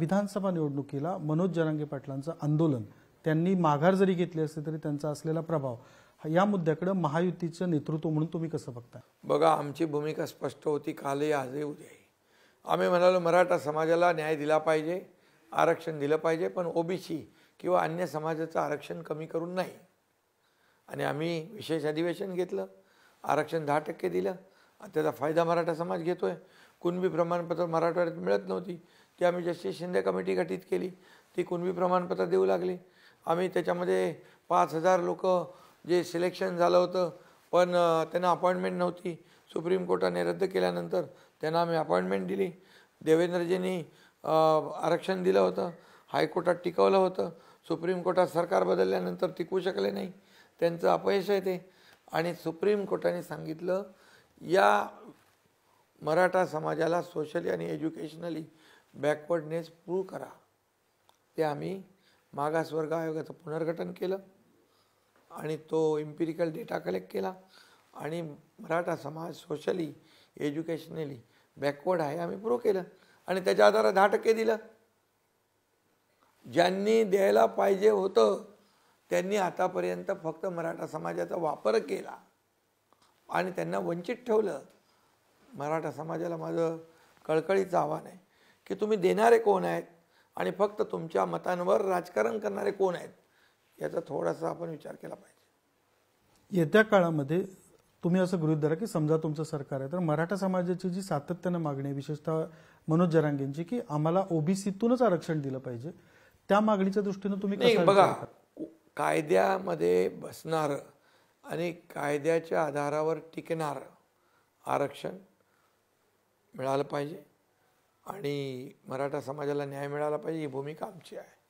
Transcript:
विधानसभा निवडणुकीला मनोज जरांगे पाटलांचं आंदोलन त्यांनी माघार जरी घेतली असली तरी त्यांचा असलेला प्रभाव या मुद्द्याकडे महायुतीचं नेतृत्व म्हणून तुम्ही कसं बघता बघा आमची भूमिका स्पष्ट होती कालही आजही उद्याही आम्ही म्हणालो मराठा समाजाला न्याय दिला पाहिजे आरक्षण दिलं पाहिजे पण ओबीसी किंवा अन्य समाजाचं आरक्षण कमी करून नाही आणि आम्ही विशेष अधिवेशन घेतलं आरक्षण दहा टक्के दिलं आणि त्याचा फायदा मराठा समाज घेतो आहे कुणबी प्रमाणपत्र मराठवाड्यात मिळत नव्हती ती आम्ही जशी शिंदे कमिटी गठीत केली ती कुणबी प्रमाणपत्र देऊ लागली आम्ही त्याच्यामध्ये पाच हजार लोक जे सिलेक्शन झालं होतं पण त्यांना अपॉइंटमेंट नव्हती सुप्रीम कोर्टाने रद्द केल्यानंतर त्यांना आम्ही अपॉइंटमेंट दिली देवेंद्रजींनी आरक्षण दिलं होतं हायकोर्टात टिकवलं होतं सुप्रीम कोर्टात सरकार बदलल्यानंतर टिकू शकले नाही त्यांचं अपयश आहे ते आणि सुप्रीम कोर्टाने सांगितलं या मराठा समाजाला सोशली आणि एज्युकेशनली बॅकवर्डनेस प्रूव्ह करा ते आम्ही मागासवर्ग आयोगाचं पुनर्गठन केलं आणि तो इम्पिरिकल डेटा कलेक्ट केला आणि मराठा समाज सोशली एज्युकेशनली बॅकवर्ड आहे आम्ही प्रूव्ह केलं आणि त्याच्या आधारे दहा टक्के दिलं ज्यांनी द्यायला पाहिजे होतं त्यांनी आतापर्यंत फक्त मराठा समाजाचा वापर केला आणि त्यांना वंचित ठेवलं मराठा समाजाला माझं कळकळीचं आव्हान आहे की तुम्ही देणारे कोण आहेत आणि फक्त तुमच्या मतांवर राजकारण करणारे कोण आहेत याचा थोडासा आपण विचार केला पाहिजे येत्या काळामध्ये तुम्ही असं गृहित धरा की समजा तुमचं सरकार आहे तर मराठा समाजाची जी सातत्यानं मागणी आहे विशेषतः मनोज जरांगेंची की आम्हाला ओबीसीतूनच आरक्षण दिलं पाहिजे त्या मागणीच्या दृष्टीनं तुम्ही बघा कायद्यामध्ये बसणारं आणि कायद्याच्या आधारावर टिकणारं आरक्षण मिळालं पाहिजे आणि मराठा समाजाला न्याय मिळाला पाहिजे ही भूमिका आमची आहे